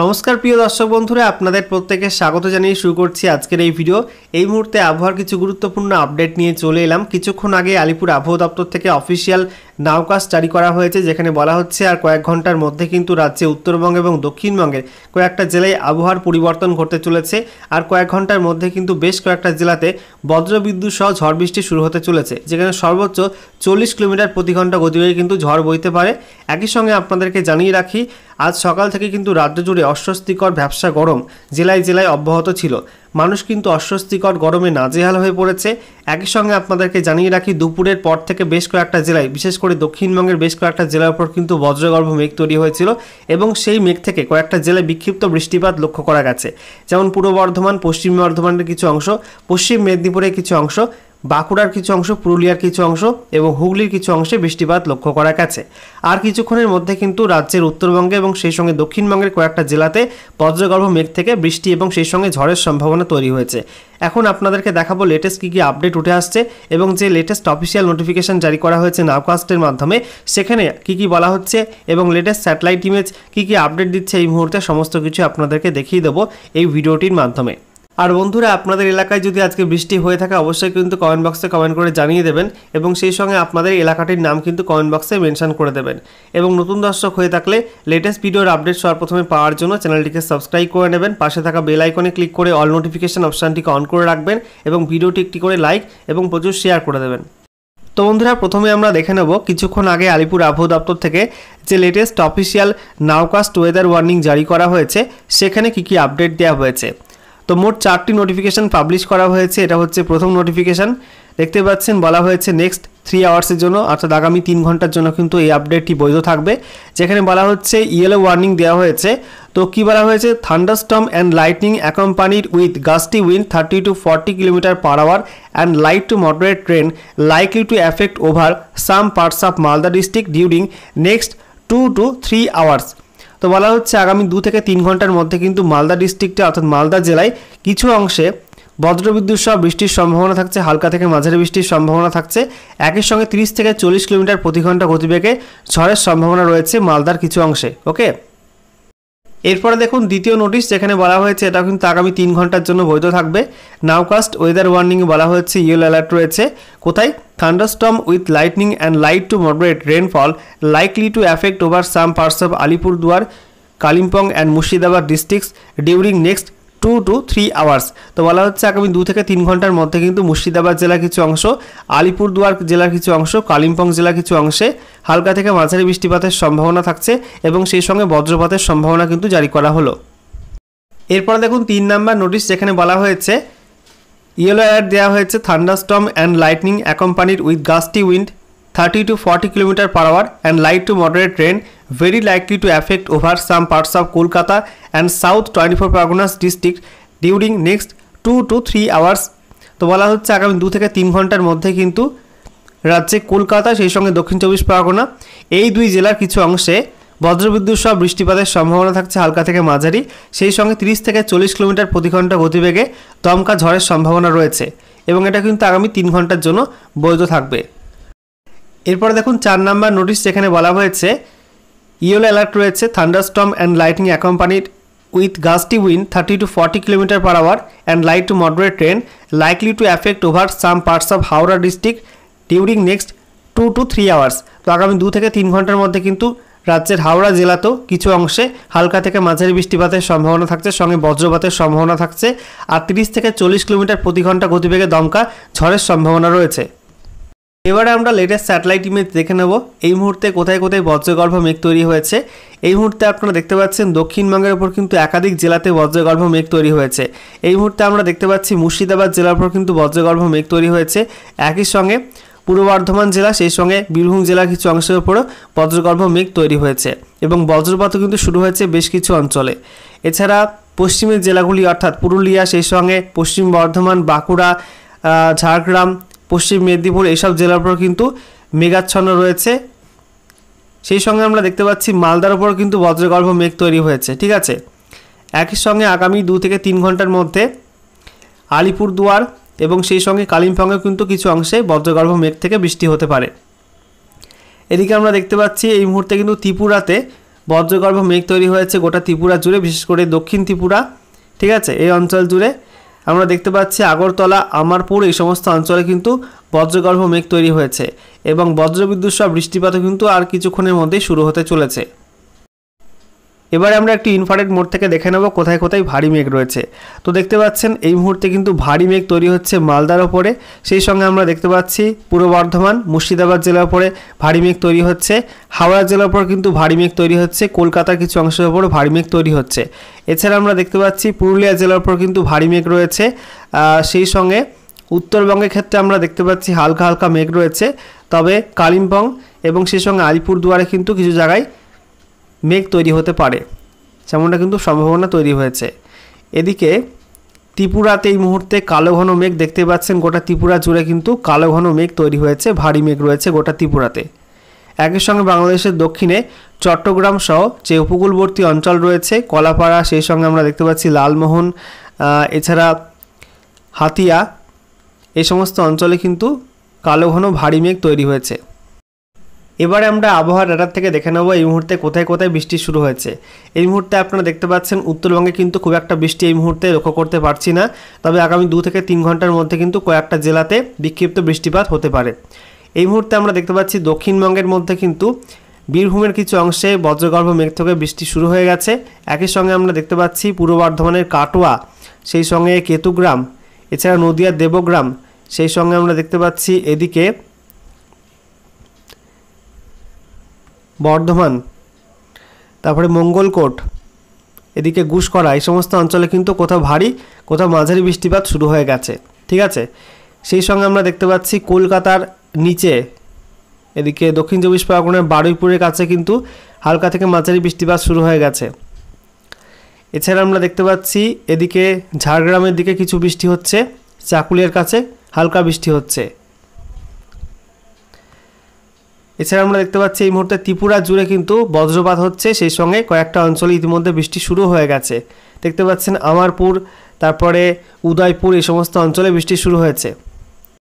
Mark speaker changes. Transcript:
Speaker 1: নমস্কার প্রিয় দর্শক বন্ধুরা আপনাদের প্রত্যেকের স্বাগত জানিয়ে শুরু করছি আজকের এই ভিডিও এই মুহূর্তে আবহাওয়ার কিছু গুরুত্বপূর্ণ আপডেট নিয়ে চলে এলাম কিছুক্ষণ আগে আলিপুর আবহাওয়া দপ্তর থেকে অফিসিয়াল নাওকাজ জারি করা হয়েছে যেখানে বলা হচ্ছে আর কয়েক ঘন্টার মধ্যে কিন্তু রাজ্যে উত্তরবঙ্গ এবং দক্ষিণবঙ্গের কয়েকটা জেলায় আবহাওয়ার পরিবর্তন ঘটতে চলেছে আর কয়েক ঘন্টার মধ্যে কিন্তু বেশ কয়েকটা জেলাতে বজ্রবিদ্যুৎ সহ ঝড় বৃষ্টি শুরু হতে চলেছে যেখানে সর্বোচ্চ চল্লিশ কিলোমিটার প্রতি ঘন্টা গতিবেগে কিন্তু ঝড় বইতে পারে একই সঙ্গে আপনাদেরকে জানিয়ে রাখি আজ সকাল থেকে কিন্তু রাজ্য জুড়ে অস্বস্তিকর ব্যবসা গরম জেলায় জেলায় অব্যাহত ছিল মানুষ কিন্তু অস্বস্তিকর গরমে নাজেহাল হয়ে পড়েছে একই সঙ্গে আপনাদেরকে জানিয়ে রাখি দুপুরের পর থেকে বেশ কয়েকটা জেলায় বিশেষ করে দক্ষিণবঙ্গের বেশ কয়েকটা জেলার উপর কিন্তু বজ্রগর্ভ মেঘ তৈরি হয়েছিল এবং সেই মেঘ থেকে কয়েকটা জেলায় বিক্ষিপ্ত বৃষ্টিপাত লক্ষ্য করা গেছে যেমন পূর্ব বর্ধমান পশ্চিম বর্ধমানের কিছু অংশ পশ্চিম মেদিনীপুরের কিছু অংশ বাঁকুড়ার কিছু অংশ পুরুলিয়ার কিছু অংশ এবং হুগলির কিছু অংশে বৃষ্টিপাত লক্ষ্য করা গেছে আর কিছুক্ষণের মধ্যে কিন্তু রাজ্যের উত্তরবঙ্গে এবং সেই সঙ্গে দক্ষিণবঙ্গের কয়েকটা জেলাতে বজ্রগর্ভ মেঘ থেকে বৃষ্টি এবং সেই সঙ্গে ঝড়ের সম্ভাবনা তৈরি হয়েছে এখন আপনাদেরকে দেখাবো লেটেস্ট কী কী আপডেট উঠে আসছে এবং যে লেটেস্ট অফিসিয়াল নোটিফিকেশান জারি করা হয়েছে নাভকাস্টের মাধ্যমে সেখানে কি কি বলা হচ্ছে এবং লেটেস্ট স্যাটেলাইট ইমেজ কি কি আপডেট দিচ্ছে এই মুহূর্তে সমস্ত কিছু আপনাদেরকে দেখিয়ে দেবো এই ভিডিওটির মাধ্যমে আর বন্ধুরা আপনাদের এলাকায় যদি আজকে বৃষ্টি হয়ে থাকে অবশ্যই কিন্তু কমেন্ট বক্সে কমেন্ট করে জানিয়ে দেবেন এবং সেই সঙ্গে আপনাদের এলাকাটির নাম কিন্তু কমেন্ট বক্সে মেনশন করে দেবেন এবং নতুন দর্শক হয়ে থাকলে লেটেস্ট ভিডিওর আপডেট সবার প্রথমে পাওয়ার জন্য চ্যানেলটিকে সাবস্ক্রাইব করে নেবেন পাশে থাকা বেল আইকনে ক্লিক করে অল নোটিফিকেশান অপশানটিকে অন করে রাখবেন এবং ভিডিওটি একটি করে লাইক এবং প্রচুর শেয়ার করে দেবেন তো বন্ধুরা প্রথমে আমরা দেখে নেব কিছুক্ষণ আগে আলিপুর আবহাওয়া দপ্তর থেকে যে latest official nowcast weather warning জারি করা হয়েছে সেখানে কি কি আপডেট দেওয়া হয়েছে তো মোট চারটি নোটিফিকেশান পাবলিশ করা হয়েছে এটা হচ্ছে প্রথম নোটিফিকেশান দেখতে পাচ্ছেন বলা হয়েছে নেক্সট থ্রি আওয়ার্সের জন্য অর্থাৎ আগামী তিন ঘন্টার জন্য কিন্তু এই আপডেটটি বৈধ থাকবে যেখানে বলা হচ্ছে ইয়েলো ওয়ার্নিং দেওয়া হয়েছে তো কি বলা হয়েছে thunderstorm and lightning accompanied with gusty wind thirty to forty kilometre per hour and light to moderate rain likely to affect over some parts of Malda district during next two to three hours তো বলা হচ্ছে আগামী দু থেকে তিন ঘন্টার মধ্যে কিন্তু মালদা ডিস্ট্রিক্টে অর্থাৎ মালদা জেলায় কিছু অংশে বজ্রবিদ্যুৎ সহ বৃষ্টির সম্ভাবনা থাকছে হালকা থেকে মাঝারি বৃষ্টির সম্ভাবনা থাকছে একই সঙ্গে তিরিশ থেকে চল্লিশ কিলোমিটার প্রতি ঘন্টা গতিবেগে ঝড়ের সম্ভাবনা রয়েছে মালদার কিছু অংশে ওকে এরপরে দেখুন দ্বিতীয় নোটিশ যেখানে বলা হয়েছে এটা কিন্তু আগামী তিন ঘন্টার জন্য বৈধ থাকবে নাওকাস্ট ওয়েদার ওয়ার্নিং বলা হয়েছে ইয়েল অ্যালার্ট রয়েছে কোথায় thunderstorm with lightning and light to moderate rainfall likely to affect over some parts of Alipurduar Kalimpong and Murshidabad districts during next two to three hours তো বলা হচ্ছে আগামী দু থেকে তিন ঘন্টার মধ্যে কিন্তু মুর্শিদাবাদ জেলার কিছু অংশ আলিপুরদুয়ার জেলার কিছু অংশ কালিম্পং জেলার কিছু অংশে হালকা থেকে মাঝারি বৃষ্টিপাতের সম্ভাবনা থাকছে এবং সেই সঙ্গে বজ্রপাতের সম্ভাবনা কিন্তু জারি করা হলো এরপর দেখুন তিন নাম্বার নোটিশ যেখানে বলা হয়েছে ইয়েলো অ্যালার্ট দেওয়া হয়েছে thunderstorm and lightning accompanied with gusty wind thirty to forty kilometre per hour and light to moderate rain very likely to affect over some parts of Kolkata and South 24 Paragonas district during next 2 to 3 hours তো বলা হচ্ছে আগামী দু থেকে তিন ঘন্টার মধ্যে কিন্তু রাজ্যে কলকাতা সেই সঙ্গে দক্ষিণ চব্বিশ পরগনা এই দুই জেলার কিছু অংশে বজ্রবিদ্যুৎ সহ বৃষ্টিপাতের সম্ভাবনা থাকছে হালকা থেকে মাঝারি সেই সঙ্গে 30 থেকে চল্লিশ কিলোমিটার প্রতি ঘন্টা গতিবেগে দমকা ঝড়ের সম্ভাবনা রয়েছে এবং এটা কিন্তু আগামী তিন ঘন্টার জন্য বৈধ থাকবে এরপর দেখুন চার নাম্বার নোটিশ যেখানে বলা হয়েছে ইয়েলো অ্যালার্ট রয়েছে thunderstorm and lightning accompanied with gusty wind thirty to forty kilometre per hour and light to moderate rain likely to affect over some parts of Howrah district during next two to three hours তো আগামী দু থেকে তিন ঘন্টার মধ্যে কিন্তু রাজ্যের হাওড়া জেলাতেও কিছু অংশে হালকা থেকে মাঝারি বৃষ্টিপাতের সম্ভাবনা থাকছে সঙ্গে বজ্রপাতের সম্ভাবনা থাকছে আর তিরিশ থেকে চল্লিশ কিলোমিটার প্রতি ঘন্টা গতিবেগে দমকা ঝড়ের সম্ভাবনা রয়েছে এবারে আমরা লেটেস্ট স্যাটেলাইট ইমেজ দেখে নেব এই মুহূর্তে কোথায় কোথায় বজ্রগর্ভ মেঘ তৈরি হয়েছে এই মুহূর্তে আপনারা দেখতে পাচ্ছেন দক্ষিণবঙ্গের উপর কিন্তু একাধিক জেলাতে বজ্রগর্ভ মেঘ তৈরি হয়েছে এই মুহূর্তে আমরা দেখতে পাচ্ছি মুর্শিদাবাদ জেলার উপর কিন্তু বজ্রগর্ভ মেঘ তৈরি হয়েছে একই সঙ্গে পূর্ব বর্ধমান জেলা সেই সঙ্গে বীরভূম জেলার কিছু অংশের উপরও বজ্রগর্ভ মেঘ তৈরি হয়েছে এবং বজ্রপাতও কিন্তু শুরু হয়েছে বেশ কিছু অঞ্চলে এছাড়া পশ্চিমের জেলাগুলি অর্থাৎ পুরুলিয়া সেই সঙ্গে পশ্চিম বর্ধমান বাঁকুড়া ঝাড়গ্রাম পশ্চিম মেদিনীপুর এইসব জেলার উপর কিন্তু মেঘাচ্ছন্ন রয়েছে সেই সঙ্গে আমরা দেখতে পাচ্ছি মালদার উপর কিন্তু বজ্রগর্ভ মেঘ তৈরি হয়েছে ঠিক আছে একই সঙ্গে আগামী দু থেকে তিন ঘন্টার মধ্যে আলিপুরদুয়ার এবং সেই সঙ্গে কালিম্পংয়ের কিন্তু কিছু অংশে বজ্রগর্ভ মেঘ থেকে বৃষ্টি হতে পারে এদিকে আমরা দেখতে পাচ্ছি এই মুহূর্তে কিন্তু ত্রিপুরাতে বজ্রগর্ভ মেঘ তৈরি হয়েছে গোটা ত্রিপুরা জুড়ে বিশেষ করে দক্ষিণ ত্রিপুরা ঠিক আছে এই অঞ্চল জুড়ে আমরা দেখতে পাচ্ছি আগরতলা আমারপুর এই সমস্ত অঞ্চলে কিন্তু বজ্রগর্ভ মেঘ তৈরি হয়েছে এবং বজ্রবিদ্যুৎ সব বৃষ্টিপাতও কিন্তু আর কিছুক্ষণের মধ্যেই শুরু হতে চলেছে এবারে আমরা একটি ইনফারেট মোড থেকে দেখে নেব কোথায় কোথায় ভারী মেঘ রয়েছে তো দেখতে পাচ্ছেন এই মুহূর্তে কিন্তু ভারী মেঘ তৈরি হচ্ছে মালদার ওপরে সেই সঙ্গে আমরা দেখতে পাচ্ছি পূর্ব বর্ধমান মুর্শিদাবাদ জেলার ওপরে ভারী মেঘ তৈরি হচ্ছে হাওড়া জেলার ওপর কিন্তু ভারী মেঘ তৈরি হচ্ছে কলকাতার কিছু অংশের ওপর ভারী মেঘ তৈরি হচ্ছে এছাড়া আমরা দেখতে পাচ্ছি পুরুলিয়া জেলার ওপর কিন্তু ভারী মেঘ রয়েছে সেই সঙ্গে উত্তরবঙ্গের ক্ষেত্রে আমরা দেখতে পাচ্ছি হালকা হালকা মেঘ রয়েছে তবে কালিম্পং এবং সেই সঙ্গে আলিপুরদুয়ারে কিন্তু কিছু জায়গায় মেঘ তৈরি হতে পারে যেমনটা কিন্তু সম্ভাবনা তৈরি হয়েছে এদিকে ত্রিপুরাতে এই মুহূর্তে কালো ঘন মেঘ দেখতে পাচ্ছেন গোটা ত্রিপুরা জুড়ে কিন্তু কালো ঘন মেঘ তৈরি হয়েছে ভারী মেঘ রয়েছে গোটা ত্রিপুরাতে একই সঙ্গে বাংলাদেশের দক্ষিণে চট্টগ্রাম সহ যে উপকূলবর্তী অঞ্চল রয়েছে কলাপাড়া সেই সঙ্গে আমরা দেখতে পাচ্ছি লালমোহন এছাড়া হাতিয়া এই সমস্ত অঞ্চলে কিন্তু কালো ঘন ভারী মেঘ তৈরি হয়েছে এবারে আমরা আবহাওয়া ডাটার থেকে দেখে নেবো এই মুহূর্তে কোথায় কোথায় বৃষ্টি শুরু হয়েছে এই মুহূর্তে আপনারা দেখতে পাচ্ছেন উত্তরবঙ্গে কিন্তু খুব একটা বৃষ্টি এই মুহূর্তে লক্ষ্য করতে পারছি না তবে আগামী দু থেকে তিন ঘন্টার মধ্যে কিন্তু কয়েকটা জেলাতে বিক্ষিপ্ত বৃষ্টিপাত হতে পারে এই মুহূর্তে আমরা দেখতে পাচ্ছি দক্ষিণবঙ্গের মধ্যে কিন্তু বীরভূমের কিছু অংশে বজ্রগর্ভ মেঘ থেকে বৃষ্টি শুরু হয়ে গেছে একই সঙ্গে আমরা দেখতে পাচ্ছি পূর্ব বর্ধমানের কাটোয়া সেই সঙ্গে কেতুগ্রাম এছাড়া নদিয়ার দেবগ্রাম সেই সঙ্গে আমরা দেখতে পাচ্ছি এদিকে বর্ধমান তারপরে মঙ্গলকোট এদিকে গুসকরা এই সমস্ত অঞ্চলে কিন্তু কোথাও ভারী কোথাও মাঝারি বৃষ্টিপাত শুরু হয়ে গেছে ঠিক আছে সেই সঙ্গে আমরা দেখতে পাচ্ছি কলকাতার নিচে এদিকে দক্ষিণ চব্বিশ পরগনার বারুইপুরের কাছে কিন্তু হালকা থেকে মাঝারি বৃষ্টিপাত শুরু হয়ে গেছে এছাড়া আমরা দেখতে পাচ্ছি এদিকে ঝাড়গ্রামের দিকে কিছু বৃষ্টি হচ্ছে চাকুলিয়ার কাছে হালকা বৃষ্টি হচ্ছে এছাড়া আমরা দেখতে পাচ্ছি এই মুহূর্তে ত্রিপুরা জুড়ে কিন্তু বজ্রপাত হচ্ছে সেই সঙ্গে কয়েকটা অঞ্চলে ইতিমধ্যে বৃষ্টি শুরু হয়ে গেছে দেখতে পাচ্ছেন আমারপুর তারপরে উদয়পুর এই সমস্ত অঞ্চলে বৃষ্টি শুরু হয়েছে